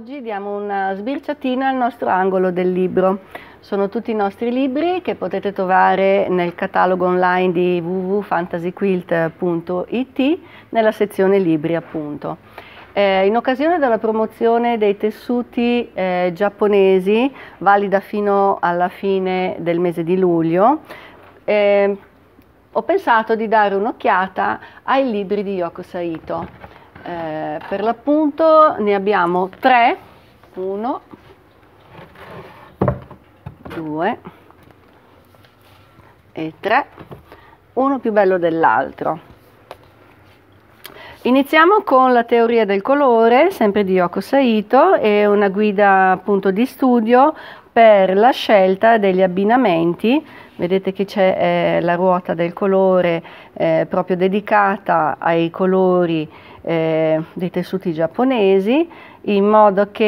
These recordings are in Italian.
Oggi diamo una sbirciatina al nostro angolo del libro. Sono tutti i nostri libri che potete trovare nel catalogo online di www.fantasyquilt.it nella sezione libri appunto. Eh, in occasione della promozione dei tessuti eh, giapponesi, valida fino alla fine del mese di luglio, eh, ho pensato di dare un'occhiata ai libri di Yoko Saito eh, per l'appunto ne abbiamo 3 1 2 e 3 uno più bello dell'altro iniziamo con la teoria del colore sempre di Yoko Saito e una guida appunto di studio per la scelta degli abbinamenti vedete che c'è eh, la ruota del colore eh, proprio dedicata ai colori eh, dei tessuti giapponesi in modo che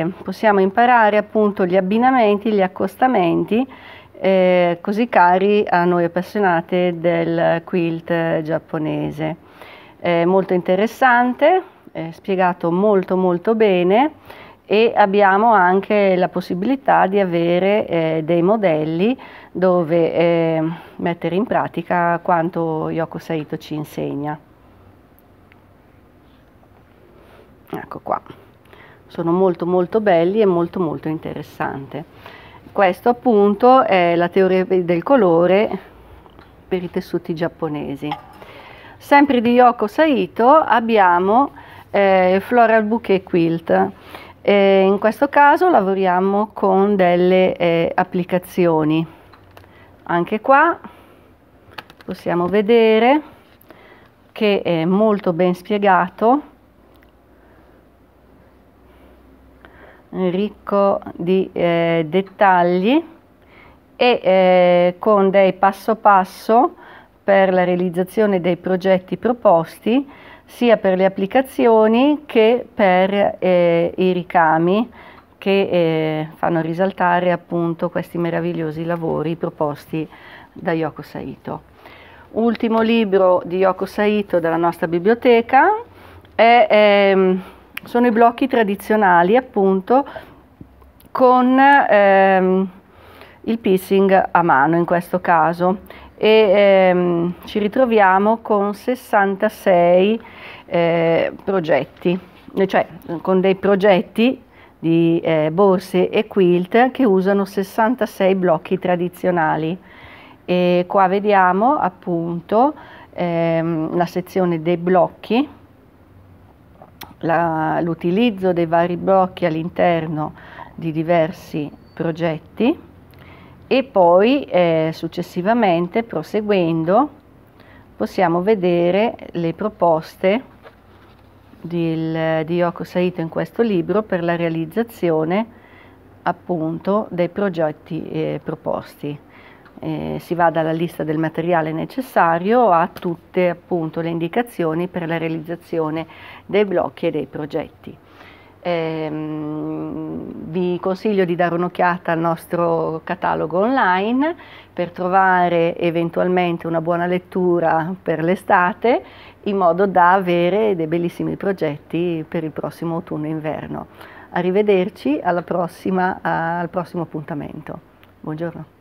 eh, possiamo imparare appunto gli abbinamenti, gli accostamenti eh, così cari a noi appassionate del quilt giapponese. È molto interessante, è spiegato molto molto bene e abbiamo anche la possibilità di avere eh, dei modelli dove eh, mettere in pratica quanto Yoko Saito ci insegna. ecco qua sono molto molto belli e molto molto interessante questo appunto è la teoria del colore per i tessuti giapponesi sempre di Yoko Saito abbiamo eh, Floral Bouquet Quilt eh, in questo caso lavoriamo con delle eh, applicazioni anche qua possiamo vedere che è molto ben spiegato ricco di eh, dettagli e eh, con dei passo passo per la realizzazione dei progetti proposti sia per le applicazioni che per eh, i ricami che eh, fanno risaltare appunto questi meravigliosi lavori proposti da Yoko Saito. Ultimo libro di Yoko Saito dalla nostra biblioteca è, è ehm, sono i blocchi tradizionali appunto con ehm, il piercing a mano in questo caso e ehm, ci ritroviamo con 66 eh, progetti, cioè con dei progetti di eh, borse e quilt che usano 66 blocchi tradizionali. E qua vediamo appunto ehm, la sezione dei blocchi l'utilizzo dei vari blocchi all'interno di diversi progetti e poi eh, successivamente proseguendo possiamo vedere le proposte di, di Yoko Saito in questo libro per la realizzazione appunto dei progetti eh, proposti eh, si va dalla lista del materiale necessario a tutte appunto, le indicazioni per la realizzazione dei blocchi e dei progetti. Eh, vi consiglio di dare un'occhiata al nostro catalogo online per trovare eventualmente una buona lettura per l'estate in modo da avere dei bellissimi progetti per il prossimo autunno e inverno. Arrivederci prossima, al prossimo appuntamento. Buongiorno.